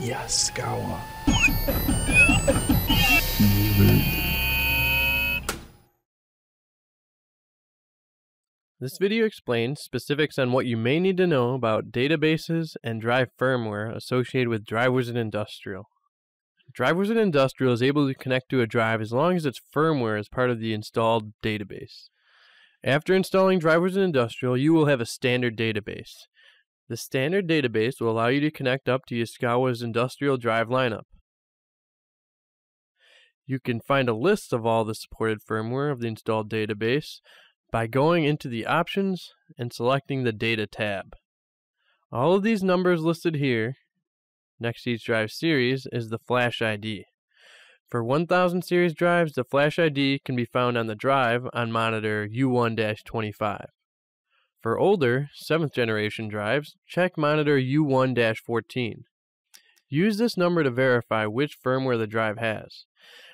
Yaskawa. This video explains specifics on what you may need to know about databases and drive firmware associated with Drivers and Industrial. Drivers and Industrial is able to connect to a drive as long as its firmware is part of the installed database. After installing Drivers and Industrial, you will have a standard database. The standard database will allow you to connect up to Yaskawa's industrial drive lineup. You can find a list of all the supported firmware of the installed database by going into the Options and selecting the Data tab. All of these numbers listed here next to each drive series is the flash ID. For 1000 series drives, the flash ID can be found on the drive on monitor U1-25. For older, 7th generation drives, check monitor U1 14. Use this number to verify which firmware the drive has.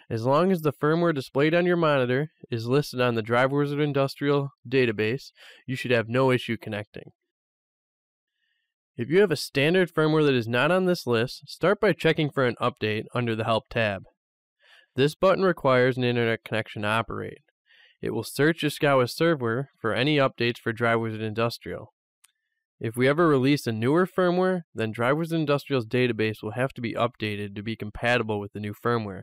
As long as the firmware displayed on your monitor is listed on the Drive Wizard Industrial database, you should have no issue connecting. If you have a standard firmware that is not on this list, start by checking for an update under the Help tab. This button requires an internet connection to operate. It will search Iskawa server for any updates for Drivewizard Industrial. If we ever release a newer firmware, then Drivewizard Industrial's database will have to be updated to be compatible with the new firmware.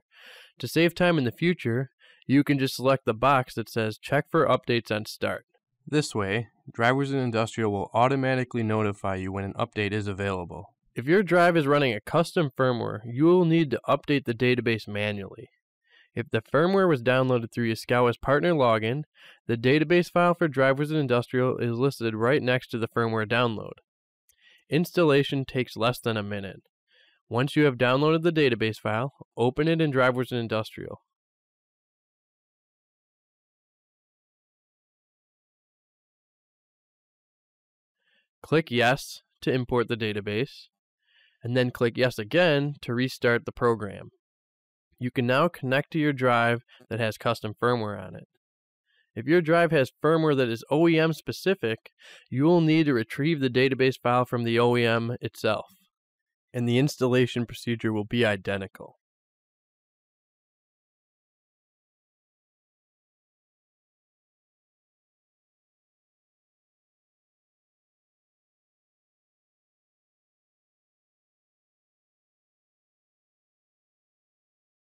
To save time in the future, you can just select the box that says Check for Updates on Start. This way, Drivewizard Industrial will automatically notify you when an update is available. If your drive is running a custom firmware, you will need to update the database manually. If the firmware was downloaded through Yaskawa's partner login, the database file for drivers and industrial is listed right next to the firmware download. Installation takes less than a minute. Once you have downloaded the database file, open it in drivers and industrial. Click yes to import the database, and then click yes again to restart the program you can now connect to your drive that has custom firmware on it. If your drive has firmware that is OEM specific, you will need to retrieve the database file from the OEM itself, and the installation procedure will be identical.